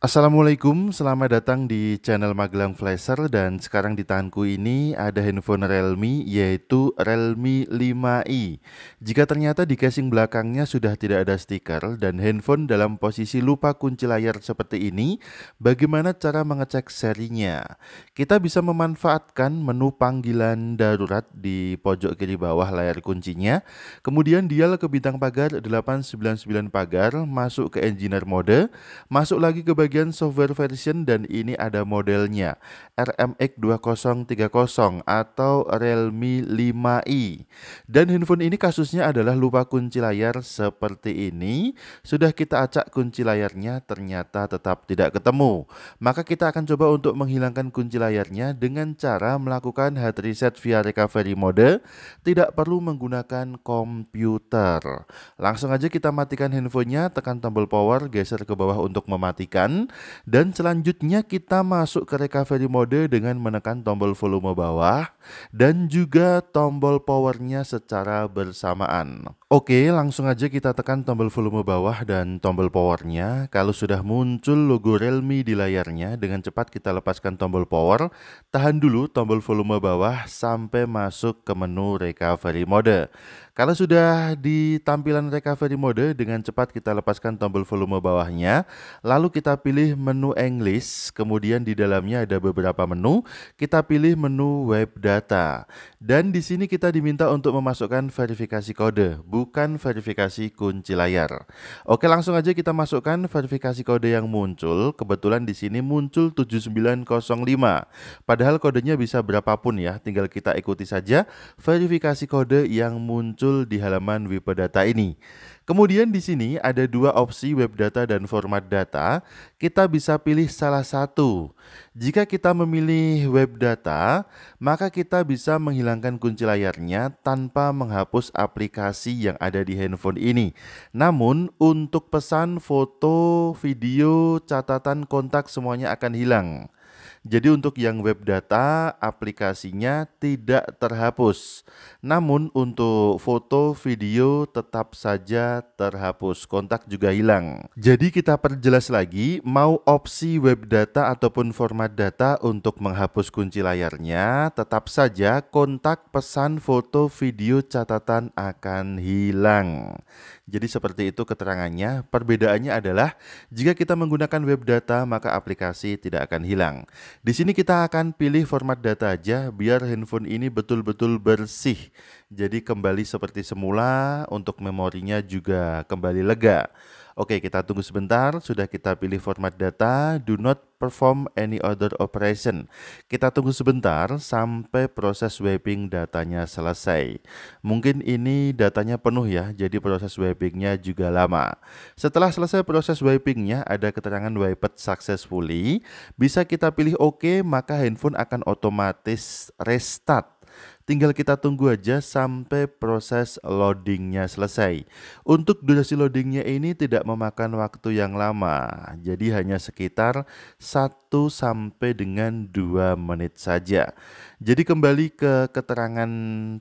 Assalamualaikum, selamat datang di channel Magelang Flasher dan sekarang di tanganku ini ada handphone Realme yaitu Realme 5i. Jika ternyata di casing belakangnya sudah tidak ada stiker dan handphone dalam posisi lupa kunci layar seperti ini, bagaimana cara mengecek serinya? Kita bisa memanfaatkan menu panggilan darurat di pojok kiri bawah layar kuncinya, kemudian dial ke bintang pagar 899 pagar, masuk ke engineer mode, masuk lagi ke bagian bagian software version dan ini ada modelnya RMX 2030 atau Realme 5i. Dan handphone ini kasusnya adalah lupa kunci layar seperti ini. Sudah kita acak kunci layarnya ternyata tetap tidak ketemu. Maka kita akan coba untuk menghilangkan kunci layarnya dengan cara melakukan hard reset via recovery mode, tidak perlu menggunakan komputer. Langsung aja kita matikan handphonenya, tekan tombol power, geser ke bawah untuk mematikan dan selanjutnya kita masuk ke recovery mode dengan menekan tombol volume bawah dan juga tombol powernya secara bersamaan. Oke, langsung aja kita tekan tombol volume bawah dan tombol powernya. Kalau sudah muncul logo Realme di layarnya, dengan cepat kita lepaskan tombol power. Tahan dulu tombol volume bawah sampai masuk ke menu recovery mode. Kalau sudah di tampilan recovery mode, dengan cepat kita lepaskan tombol volume bawahnya. Lalu kita pilih menu English, kemudian di dalamnya ada beberapa menu. Kita pilih menu web data. Dan di sini kita diminta untuk memasukkan verifikasi kode bukan verifikasi kunci layar. Oke, langsung aja kita masukkan verifikasi kode yang muncul. Kebetulan di sini muncul 7905. Padahal kodenya bisa berapapun ya, tinggal kita ikuti saja verifikasi kode yang muncul di halaman Wipedata ini. Kemudian di sini ada dua opsi web data dan format data. Kita bisa pilih salah satu. Jika kita memilih web data, maka kita bisa menghilangkan kunci layarnya tanpa menghapus aplikasi yang ada di handphone ini. Namun untuk pesan, foto, video, catatan kontak semuanya akan hilang. Jadi untuk yang web data aplikasinya tidak terhapus. Namun untuk foto, video tetap saja terhapus, kontak juga hilang. Jadi kita perjelas lagi, mau opsi web data ataupun format data untuk menghapus kunci layarnya, tetap saja kontak, pesan, foto, video, catatan akan hilang. Jadi seperti itu keterangannya. Perbedaannya adalah jika kita menggunakan web data maka aplikasi tidak akan hilang. Di sini kita akan pilih format data aja biar handphone ini betul-betul bersih. Jadi kembali seperti semula, untuk memorinya juga kembali lega. Oke, kita tunggu sebentar. Sudah kita pilih format data, do not perform any other operation. Kita tunggu sebentar sampai proses wiping datanya selesai. Mungkin ini datanya penuh ya, jadi proses wipingnya juga lama. Setelah selesai proses wipingnya, ada keterangan wiped successfully. Bisa kita pilih OK, maka handphone akan otomatis restart. Tinggal kita tunggu aja sampai proses loadingnya selesai. Untuk durasi loadingnya ini tidak memakan waktu yang lama, jadi hanya sekitar 1 sampai dengan 2 menit saja. Jadi kembali ke keterangan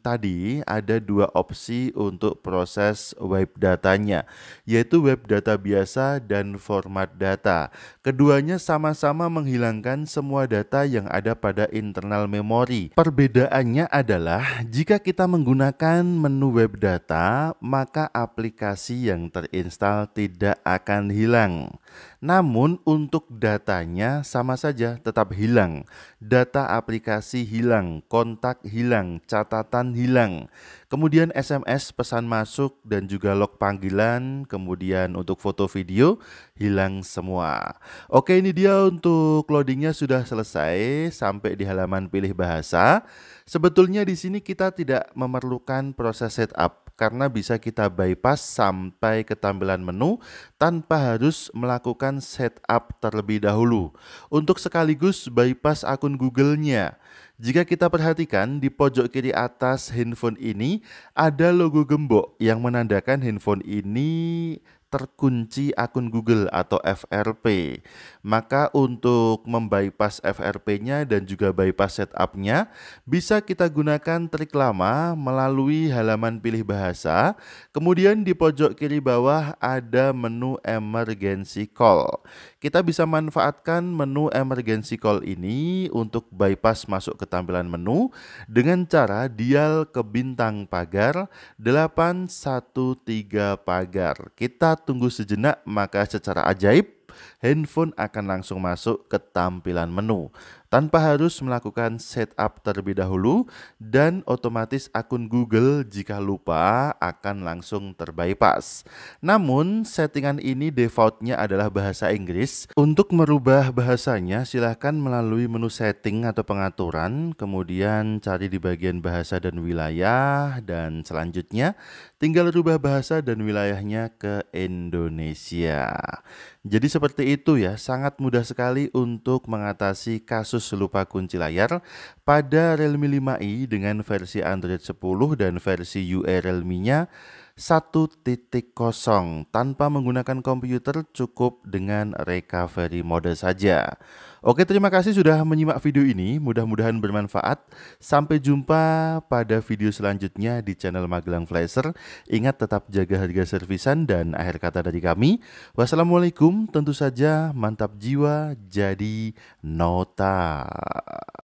tadi, ada dua opsi untuk proses web datanya, yaitu web data biasa dan format data. Keduanya sama-sama menghilangkan semua data yang ada pada internal memori. Perbedaannya adalah adalah jika kita menggunakan menu web data, maka aplikasi yang terinstal tidak akan hilang. Namun untuk datanya sama saja tetap hilang. Data aplikasi hilang, kontak hilang, catatan hilang. Kemudian SMS pesan masuk dan juga log panggilan, kemudian untuk foto video hilang semua. Oke, ini dia untuk loadingnya sudah selesai sampai di halaman pilih bahasa. Sebetulnya di sini kita tidak memerlukan proses setup karena bisa kita bypass sampai ke tampilan menu tanpa harus melakukan setup terlebih dahulu untuk sekaligus bypass akun Google-nya. Jika kita perhatikan di pojok kiri atas handphone ini ada logo gembok yang menandakan handphone ini terkunci akun Google atau FRP. Maka untuk membypass FRP-nya dan juga bypass setup-nya, bisa kita gunakan trik lama melalui halaman pilih bahasa. Kemudian di pojok kiri bawah ada menu emergency call. Kita bisa manfaatkan menu emergency call ini untuk bypass masuk ke tampilan menu dengan cara dial ke bintang pagar 813 pagar. Kita tunggu sejenak, maka secara ajaib handphone akan langsung masuk ke tampilan menu tanpa harus melakukan setup terlebih dahulu dan otomatis akun Google jika lupa akan langsung terbypass. Namun settingan ini defaultnya adalah bahasa Inggris. Untuk merubah bahasanya silahkan melalui menu setting atau pengaturan kemudian cari di bagian bahasa dan wilayah dan selanjutnya tinggal rubah bahasa dan wilayahnya ke Indonesia. Jadi seperti itu ya, sangat mudah sekali untuk mengatasi kasus lupa kunci layar pada Realme 5i dengan versi Android 10 dan versi UR e Realme-nya satu titik kosong tanpa menggunakan komputer cukup dengan recovery mode saja. Oke, terima kasih sudah menyimak video ini. Mudah-mudahan bermanfaat. Sampai jumpa pada video selanjutnya di channel Magelang Flasher. Ingat tetap jaga harga servisan dan akhir kata dari kami. Wassalamualaikum, tentu saja mantap jiwa jadi nota.